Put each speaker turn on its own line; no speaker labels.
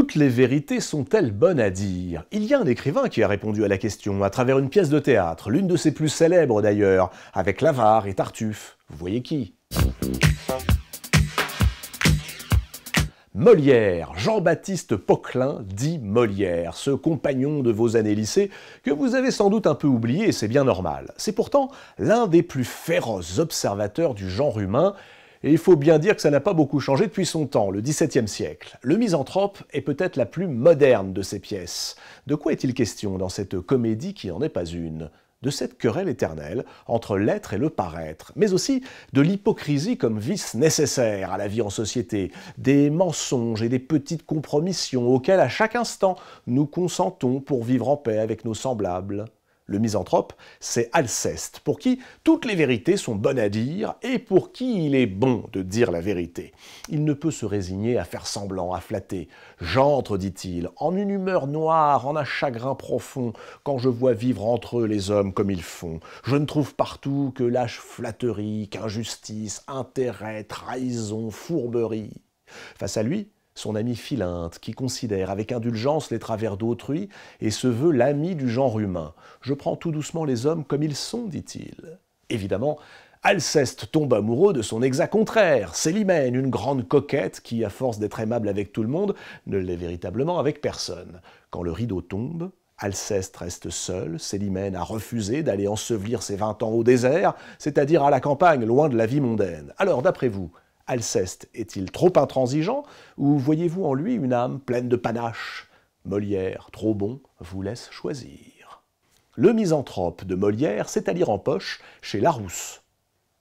Toutes les vérités sont-elles bonnes à dire Il y a un écrivain qui a répondu à la question à travers une pièce de théâtre, l'une de ses plus célèbres d'ailleurs, avec L'Avare et Tartuffe. Vous voyez qui Molière, Jean-Baptiste Poquelin dit Molière, ce compagnon de vos années lycées que vous avez sans doute un peu oublié, c'est bien normal. C'est pourtant l'un des plus féroces observateurs du genre humain et il faut bien dire que ça n'a pas beaucoup changé depuis son temps, le XVIIe siècle. Le misanthrope est peut-être la plus moderne de ses pièces. De quoi est-il question dans cette comédie qui n'en est pas une de cette querelle éternelle entre l'être et le paraître, mais aussi de l'hypocrisie comme vice nécessaire à la vie en société, des mensonges et des petites compromissions auxquelles à chaque instant nous consentons pour vivre en paix avec nos semblables le misanthrope, c'est Alceste, pour qui toutes les vérités sont bonnes à dire et pour qui il est bon de dire la vérité. Il ne peut se résigner à faire semblant, à flatter. J'entre, dit-il, en une humeur noire, en un chagrin profond, quand je vois vivre entre eux les hommes comme ils font. Je ne trouve partout que lâche flatterie, qu'injustice, intérêt, trahison, fourberie. Face à lui, son ami Philinte, qui considère avec indulgence les travers d'autrui et se veut l'ami du genre humain. Je prends tout doucement les hommes comme ils sont, dit-il. Évidemment, Alceste tombe amoureux de son exact contraire, Célimène, une grande coquette qui, à force d'être aimable avec tout le monde, ne l'est véritablement avec personne. Quand le rideau tombe, Alceste reste seul, Célimène a refusé d'aller ensevelir ses vingt ans au désert, c'est-à-dire à la campagne, loin de la vie mondaine. Alors, d'après vous, Alceste Est-il trop intransigeant ou voyez-vous en lui une âme pleine de panache Molière, trop bon, vous laisse choisir. Le misanthrope de Molière, c'est à lire en poche chez Larousse.